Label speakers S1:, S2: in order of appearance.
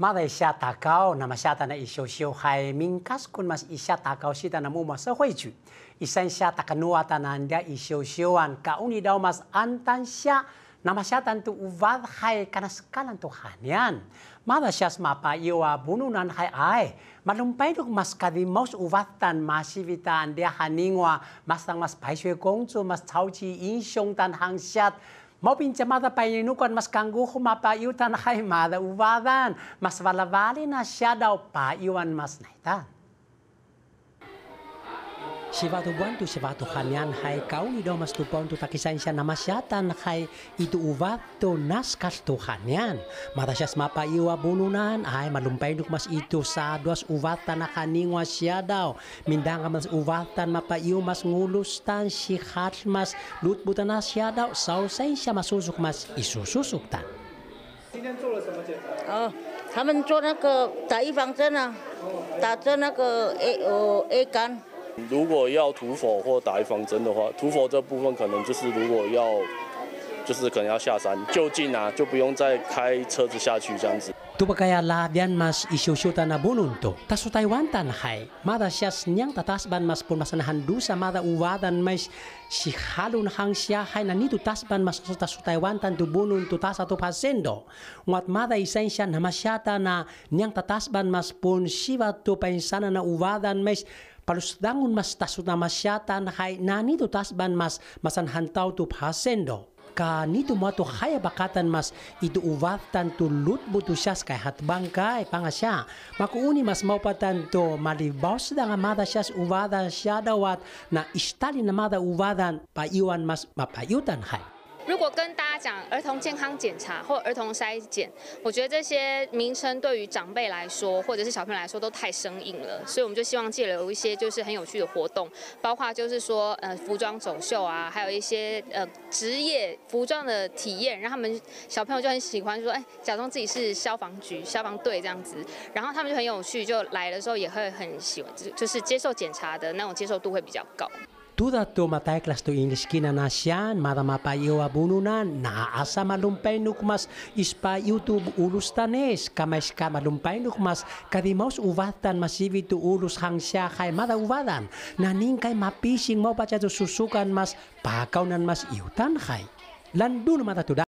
S1: mada isha takau na masyata na isyo hai mingkas kun mas isya takau sita na mu masa hui ju. Isan siya takanua anda isyo siyoan kauni dau mas antan siya na masyatan tu uvad hai kanaskalan tu hanian. Mada siya smapa iwa bununan hai ai. Malumpay duk mas kadimaus uvatan masivita andia haningwa mas tang mas paiswe gongzu mas tauchi insyong tan hangsyat Mopin chamada painukan mas kanguhu mapayutan hay mada ubadan mas valabali na siya pa paiwan mas naitan. Shivatu buantu shivatu kanian hai kau kauni mas tu pontu nama namasyatan hai itu nas kas tu Mata Matasyas mapa iwa bununan hai malumpai duk mas itu sa saduas uwatan akaning wasyadau. Mindang mas tan mapa iu mas ngulus si shihat mas lut butana asyadau sausai sya susuk mas susuk tan. Ah, eh, oh, 今天做了什么检查？哦，
S2: 他们做那个打预防针啊，打针那个 A 哦 A 肝。如果要涂佛或打预防针的话，涂佛这部分可能就是如果要。就是可能要下山就近啊，就不用再开车子下去这样子。
S1: Tuba kaya labian mas isyusyuta na bununto. tasu Taiwan tanhai. mada siyas niyang tatasban mas pun masanahan dusa mada uwadan mas si halun hang hai, nani tu nito tasban mas taso Taiwan tan tu bununto tasa tu pasendo. Ngat mada isensya na masyata na niyang tatasban mas pun siwa tu pensana na uwadan mas palusdangon mas taso na masyata na hay na nito tasban mas masanhan tau tu pasendo. ka nito mato kaya bakatan mas iduuwatan to lutbo to siyas kay hatbang ka ipanga eh, siya. Makuuni mas maupatan to malibaws da nga mada siyas uwada siya dawat na istali na mada uwadan iwan mas mapayutan hai
S2: 如果跟大家讲儿童健康检查或儿童筛检，我觉得这些名称对于长辈来说或者是小朋友来说都太生硬了，所以我们就希望借了一些就是很有趣的活动，包括就是说呃服装走秀啊，还有一些呃职业服装的体验，让他们小朋友就很喜欢，说哎假装自己是消防局消防队这样子，然后他们就很有趣，就来的时候也会很喜欢，就是接受检查的那种接受度会比较高。
S1: Tuda to matay klas to iniskina na siyan, madamapa iyo abununan, asa malumpay nukmas ispa YouTube ulus tanes, kamais ka malumpay nukmas, kadimaus uvatan masibi to ulus hang siya kay mada uvadan, naning kay mapising mo pa susukan mas, pakaw nan mas iutan kay. Landun mata tuda.